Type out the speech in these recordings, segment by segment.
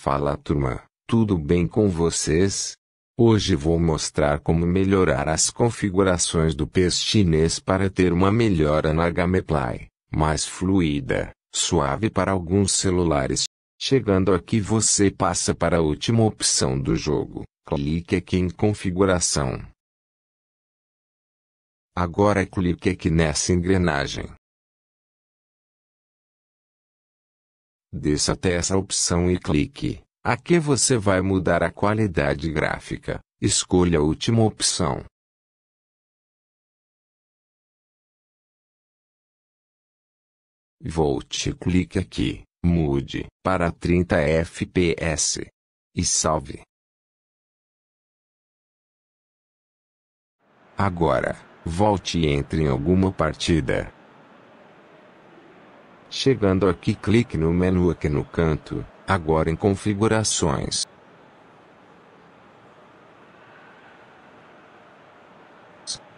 Fala turma, tudo bem com vocês? Hoje vou mostrar como melhorar as configurações do pes chinês para ter uma melhora na gameplay, mais fluida, suave para alguns celulares. Chegando aqui você passa para a última opção do jogo, clique aqui em configuração. Agora clique aqui nessa engrenagem. Desça até essa opção e clique. Aqui você vai mudar a qualidade gráfica. Escolha a última opção. Volte clique aqui, mude para 30 fps e salve. Agora, volte e entre em alguma partida. Chegando aqui clique no menu aqui no canto, agora em configurações.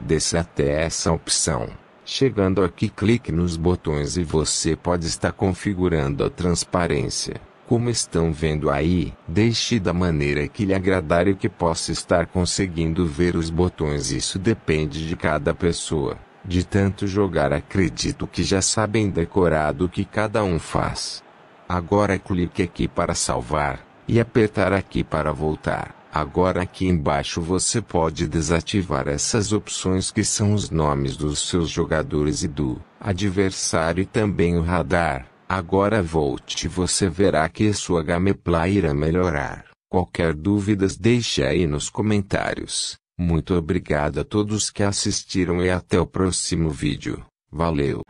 Desça até essa opção. Chegando aqui clique nos botões e você pode estar configurando a transparência. Como estão vendo aí, deixe da maneira que lhe agradar e que possa estar conseguindo ver os botões. Isso depende de cada pessoa. De tanto jogar, acredito que já sabem decorado o que cada um faz. Agora é clique aqui para salvar e apertar aqui para voltar. Agora aqui embaixo você pode desativar essas opções que são os nomes dos seus jogadores e do adversário e também o radar. Agora volte e você verá que sua gameplay irá melhorar. Qualquer dúvidas deixe aí nos comentários. Muito obrigado a todos que assistiram e até o próximo vídeo. Valeu!